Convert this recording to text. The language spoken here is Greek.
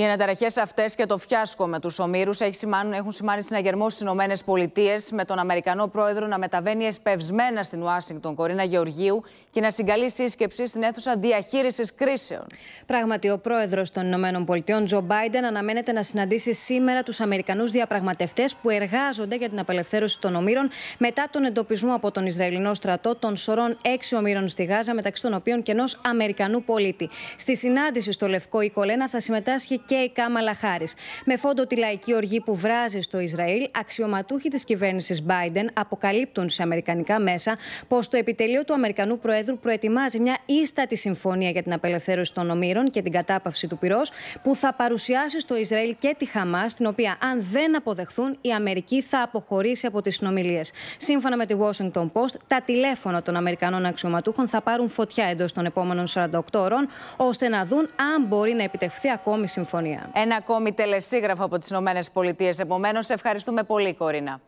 Οι αναταραχές αυτές και το φιάσκο με τους ομήρους έχουν σημάνει συναγερμό στις ΗΠΑ με τον Αμερικανό πρόεδρο να μεταβαίνει εσπευσμένα στην Ουάσιγκτον Κορίνα Γεωργίου και να συγκαλεί σύσκεψη στην αίθουσα διαχείρισης κρίσεων. Πράγματι, ο πρόεδρος των ΗΠΑ, Τζο Μπάιντεν, αναμένεται να συναντήσει σήμερα τους Αμερικανούς διαπραγματευτές που εργάζονται για την απελευθέρωση των ομήρων μετά τον εντοπισμό από τον Ισραηλινό στρατό των σωρών έξι ομήρων στη Γάζα, μεταξύ των οποίων και ενός Αμερικανού πολίτη. Στη συνάντηση στο Λευκό Κολένα θα συμμετάσχει και η Κάμαλα Χάρη. Με φόντο τη λαϊκή οργή που βράζει στο Ισραήλ, αξιωματούχοι της κυβέρνησης Biden αποκαλύπτουν σε αμερικανικά μέσα πως το επιτελείο του Αμερικανού Προέδρου προετοιμάζει μια ίστατη συμφωνία για την απελευθέρωση των ομήρων και την κατάπαυση του πυρός που θα παρουσιάσει στο Ισραήλ και τη Χαμάς, την οποία αν δεν αποδεχθούν, η Αμερική θα αποχωρήσει από τις συνομιλίες. Σύμφωνα με τη Washington Post, τα τηλέφωνα των Αμερικανών αξιωματούχων θα πάρουν φωτιά εντός των επόμενων 48 ώρων, ώστε να δουν αν μπορεί να επιτευχθεί ακόμη συμφωνία συμφωνία. Ένα ακόμη τελεσίγραφο από τις Ηνωμένες Επομένω, ευχαριστούμε πολύ, Κορίνα.